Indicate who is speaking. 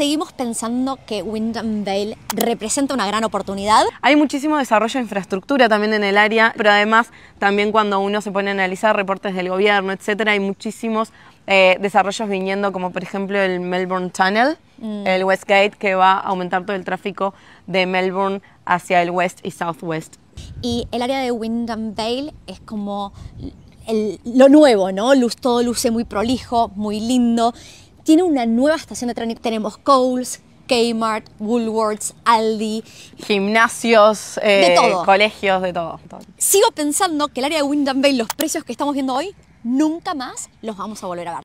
Speaker 1: seguimos pensando que Windham Vale representa una gran oportunidad. Hay muchísimo desarrollo de infraestructura también en el área, pero además también cuando uno se pone a analizar reportes del gobierno, etcétera, hay muchísimos eh, desarrollos viniendo, como por ejemplo el Melbourne Tunnel, mm. el el Westgate, que va a aumentar todo el tráfico de Melbourne hacia el West y Southwest.
Speaker 2: Y el área de Windham Vale es como lo nuevo, ¿no? Luz, todo luce muy prolijo, muy lindo tiene una nueva estación de tren. Tenemos Coles, Kmart, Woolworths, Aldi. Gimnasios, eh,
Speaker 3: colegios, de todo,
Speaker 2: Sigo pensando que el área de Windham Bay, los precios que estamos viendo hoy,
Speaker 4: nunca más los vamos a volver a ver.